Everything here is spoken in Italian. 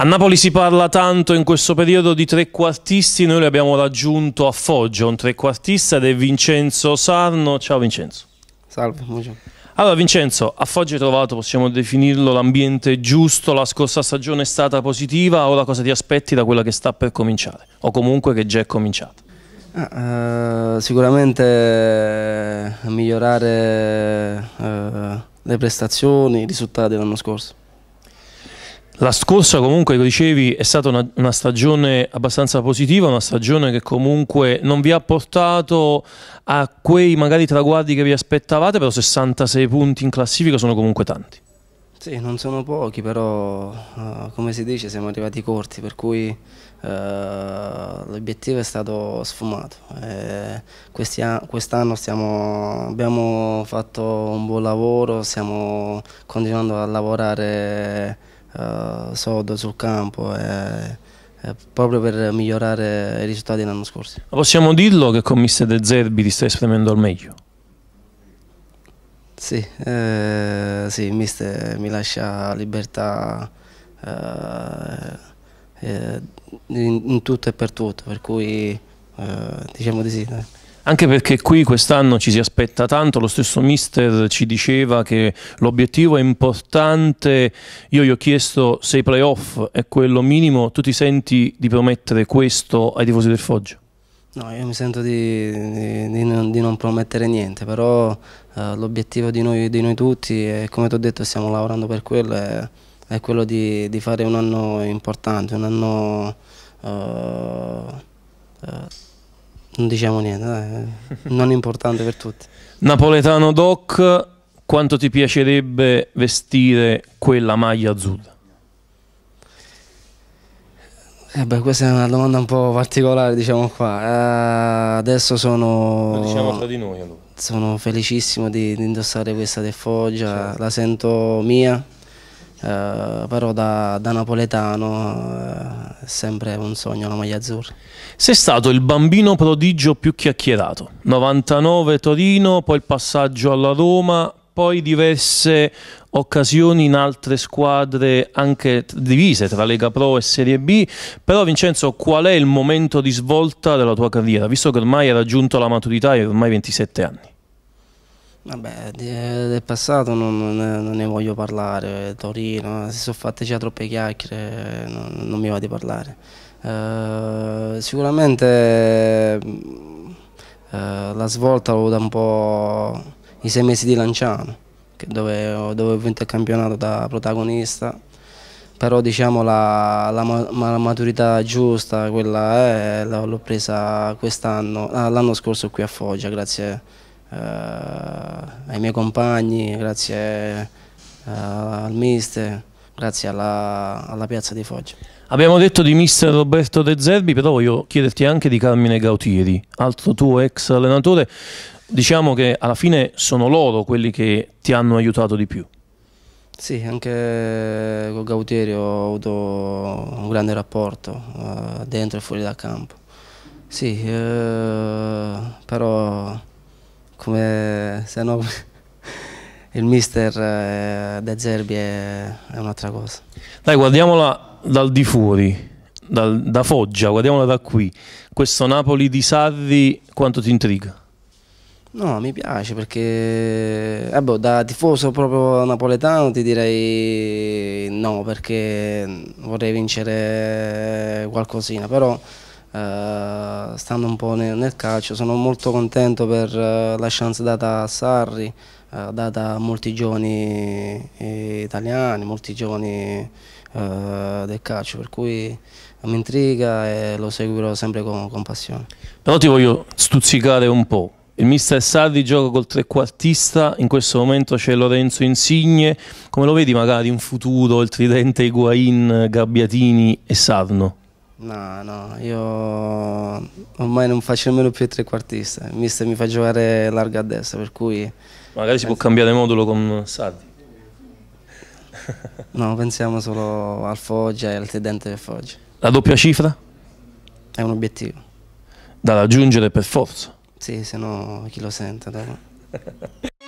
A Napoli si parla tanto in questo periodo di trequartisti, noi abbiamo raggiunto a Foggia, un trequartista ed è Vincenzo Sarno. Ciao Vincenzo. Salve, Allora Vincenzo, a Foggia hai trovato, possiamo definirlo, l'ambiente giusto, la scorsa stagione è stata positiva, ora cosa ti aspetti da quella che sta per cominciare o comunque che già è cominciata? Ah, eh, sicuramente eh, migliorare eh, le prestazioni, i risultati dell'anno scorso. La scorsa comunque, come dicevi, è stata una, una, stagione abbastanza positiva, una stagione che comunque non vi ha portato a quei magari traguardi che vi aspettavate, però 66 punti in classifica sono comunque tanti. Sì, non sono pochi, però uh, come si dice siamo arrivati corti, per cui uh, l'obiettivo è stato sfumato. Eh, Quest'anno abbiamo fatto un buon lavoro, stiamo continuando a lavorare uh, sodo sul campo e, e proprio per migliorare i risultati dell'anno scorso. Possiamo dirlo che con Mister De Zerbi ti stai esprimendo al meglio? Sì, eh, sì, mister mi lascia libertà eh, eh in, in, tutto e per tutto, per cui eh, diciamo di sì. Dai anche perché qui quest'anno ci si aspetta tanto, lo stesso mister ci diceva che l'obiettivo è importante, io gli ho chiesto se i playoff è quello minimo, tu ti senti di promettere questo ai tifosi del Foggio? No, io mi sento di, di, di, non, di non, promettere niente, però eh, l'obiettivo di noi, noi tutti, e come ti ho detto stiamo lavorando per quello, è, è quello di, fare un anno importante, un anno... Eh, eh, non diciamo niente, dai. Eh. non è importante per tutti. Napoletano Doc, quanto ti piacerebbe vestire quella maglia azzurra? Eh beh, questa è una domanda un po' particolare, diciamo qua. Eh, adesso sono... Diciamo noi, allora. Sono felicissimo di, di, indossare questa del Foggia, certo. la sento mia, eh, però da, da napoletano eh, è sempre un sogno la maglia azzurra. Sei stato il bambino prodigio più chiacchierato, 99 Torino, poi il passaggio alla Roma, poi diverse occasioni in altre squadre anche divise tra Lega Pro e Serie B, però Vincenzo qual è il momento di svolta della tua carriera, visto che ormai hai raggiunto la maturità e ormai 27 anni? Vabbè, del passato non, non, ne voglio parlare, Torino, eh, si sono fatte già troppe chiacchiere, non, non mi va di parlare. Eh, sicuramente mm, eh, la svolta l'ho avuta un po' i sei mesi di Lanciano, dove, dove ho vinto il campionato da protagonista, però diciamo la, la, la maturità giusta, quella l'ho presa quest'anno, ah, l'anno scorso qui a Foggia, grazie eh, ai miei compagni, grazie eh, al mister, grazie alla, alla piazza di Foggia. Abbiamo detto di mister Roberto De Zerbi, però voglio chiederti anche di Carmine Gautieri, altro tuo ex allenatore. Diciamo che alla fine sono loro quelli che ti hanno aiutato di più. Sì, anche con Gautieri ho avuto un grande rapporto eh, dentro e fuori dal campo. Sì, eh, però come se no il mister eh, De Zerbi è, è un'altra cosa. Dai, guardiamola dal di fuori, dal, da Foggia, guardiamola da qui. Questo Napoli di Sarri quanto ti intriga? No, mi piace perché eh boh, da tifoso proprio napoletano ti direi no perché vorrei vincere qualcosina, però eh, stanno un po' nel, nel, calcio. Sono molto contento per eh, la chance data a Sarri, eh, data a molti giovani eh, italiani, molti giovani eh, del calcio, per cui mi intriga e lo seguirò sempre con, con passione. Però ti voglio stuzzicare un po'. Il mister Sarri gioca col trequartista, in questo momento c'è Lorenzo Insigne, come lo vedi magari in futuro il tridente Higuain, Gabbiatini e Sarno? No, no, io ormai non faccio nemmeno più il trequartista, il mister mi fa giocare larga a destra, per cui... Magari si può cambiare modulo con Sardi. no, pensiamo solo al Foggia e al tridente del Foggia. La doppia cifra? È un obiettivo. Da raggiungere per forza. Sì, se no chi lo sente.